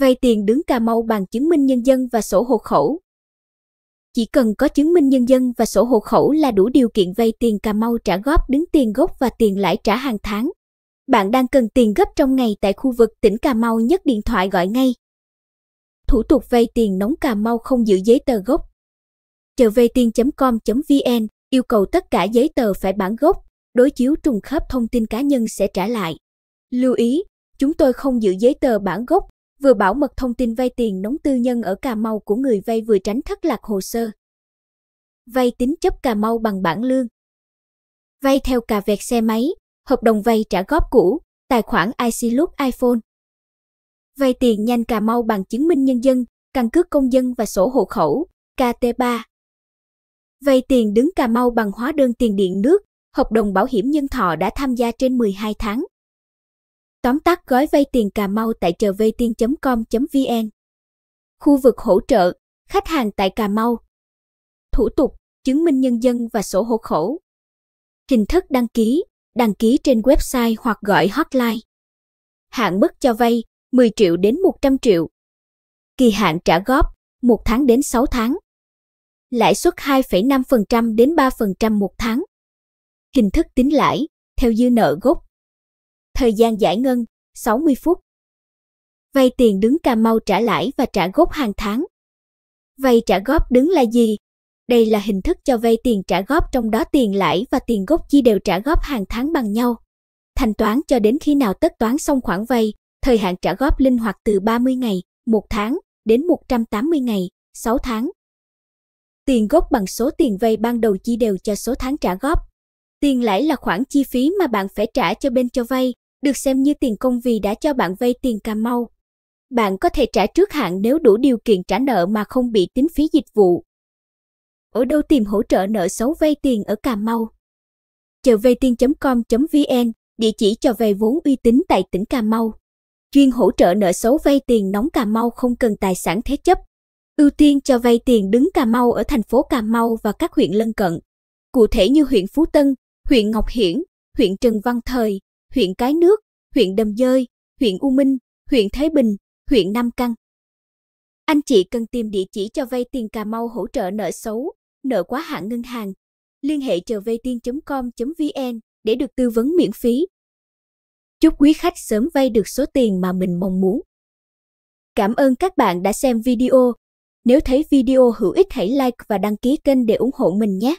vay tiền đứng Cà Mau bằng chứng minh nhân dân và sổ hộ khẩu. Chỉ cần có chứng minh nhân dân và sổ hộ khẩu là đủ điều kiện vay tiền Cà Mau trả góp đứng tiền gốc và tiền lãi trả hàng tháng. Bạn đang cần tiền gấp trong ngày tại khu vực tỉnh Cà Mau nhất điện thoại gọi ngay. Thủ tục vay tiền nóng Cà Mau không giữ giấy tờ gốc. Chờ vay tiền.com.vn yêu cầu tất cả giấy tờ phải bản gốc, đối chiếu trùng khớp thông tin cá nhân sẽ trả lại. Lưu ý, chúng tôi không giữ giấy tờ bản gốc vừa bảo mật thông tin vay tiền nóng tư nhân ở Cà Mau của người vay vừa tránh thất lạc hồ sơ. Vay tín chấp Cà Mau bằng bản lương. Vay theo cà vẹt xe máy, hợp đồng vay trả góp cũ, tài khoản iSilus iPhone. Vay tiền nhanh Cà Mau bằng chứng minh nhân dân, căn cước công dân và sổ hộ khẩu, KT3. Vay tiền đứng Cà Mau bằng hóa đơn tiền điện nước, hợp đồng bảo hiểm nhân thọ đã tham gia trên 12 tháng. Tóm tắt gói vay tiền Cà Mau tại chờ vay tiền com.vn. Khu vực hỗ trợ, khách hàng tại Cà Mau. Thủ tục, chứng minh nhân dân và sổ hộ khẩu. Hình thức đăng ký, đăng ký trên website hoặc gọi hotline. Hạn mức cho vay 10 triệu đến 100 triệu. Kỳ hạn trả góp 1 tháng đến 6 tháng. Lãi suất 2,5% đến 3% một tháng. Hình thức tính lãi theo dư nợ gốc thời gian giải ngân 60 phút. Vay tiền đứng Cà Mau trả lãi và trả gốc hàng tháng. Vay trả góp đứng là gì? Đây là hình thức cho vay tiền trả góp trong đó tiền lãi và tiền gốc chi đều trả góp hàng tháng bằng nhau. Thanh toán cho đến khi nào tất toán xong khoản vay, thời hạn trả góp linh hoạt từ 30 ngày, 1 tháng đến 180 ngày, 6 tháng. Tiền gốc bằng số tiền vay ban đầu chi đều cho số tháng trả góp. Tiền lãi là khoản chi phí mà bạn phải trả cho bên cho vay, được xem như tiền công vì đã cho bạn vay tiền Cà Mau. Bạn có thể trả trước hạn nếu đủ điều kiện trả nợ mà không bị tính phí dịch vụ. Ở đâu tìm hỗ trợ nợ xấu vay tiền ở Cà Mau? Chờ vay tiền.com.vn, địa chỉ cho vay vốn uy tín tại tỉnh Cà Mau. Chuyên hỗ trợ nợ xấu vay tiền nóng Cà Mau không cần tài sản thế chấp. Ưu tiên cho vay tiền đứng Cà Mau ở thành phố Cà Mau và các huyện lân cận. Cụ thể như huyện Phú Tân, huyện Ngọc Hiển, huyện Trần Văn Thời, huyện Cái Nước, huyện Đầm Dơi, huyện U Minh, huyện Thái Bình, huyện Nam Căn. Anh chị cần tìm địa chỉ cho vay tiền Cà Mau hỗ trợ nợ xấu, nợ quá hạn ngân hàng. Liên hệ chờ vay tiền com vn để được tư vấn miễn phí. Chúc quý khách sớm vay được số tiền mà mình mong muốn. Cảm ơn các bạn đã xem video. Nếu thấy video hữu ích hãy like và đăng ký kênh để ủng hộ mình nhé.